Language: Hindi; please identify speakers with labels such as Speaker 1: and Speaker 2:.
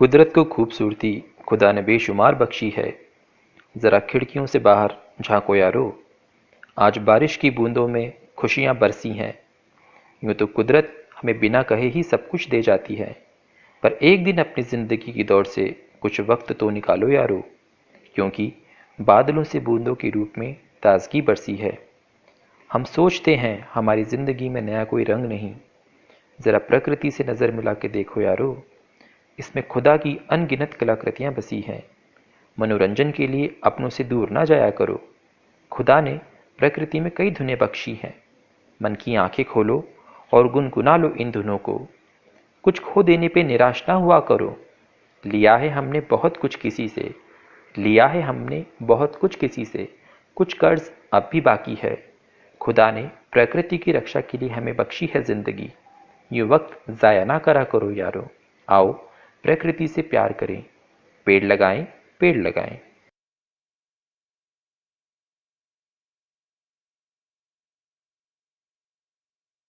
Speaker 1: कुदरत को खूबसूरती खुदा ने बेशुमार बख्शी है ज़रा खिड़कियों से बाहर झांको यारो आज बारिश की बूंदों में खुशियाँ बरसी हैं यूँ तो कुदरत हमें बिना कहे ही सब कुछ दे जाती है पर एक दिन अपनी ज़िंदगी की दौड़ से कुछ वक्त तो निकालो यारो क्योंकि बादलों से बूंदों के रूप में ताजगी बरसी है हम सोचते हैं हमारी ज़िंदगी में नया कोई रंग नहीं ज़रा प्रकृति से नज़र मिला के देखो यारो इसमें खुदा की अनगिनत कलाकृतियाँ बसी हैं मनोरंजन के लिए अपनों से दूर ना जाया करो खुदा ने प्रकृति में कई धुनें बख्शी हैं मन की आंखें खोलो और गुनगुना लो इन धुनों को कुछ खो देने पे निराश ना हुआ करो लिया है हमने बहुत कुछ किसी से लिया है हमने बहुत कुछ किसी से कुछ कर्ज अब भी बाकी है खुदा ने प्रकृति की रक्षा के लिए हमें बख्शी है जिंदगी ये वक्त ज़ाया ना करा करो यारो आओ प्रकृति से प्यार करें पेड़ लगाएं पेड़ लगाएं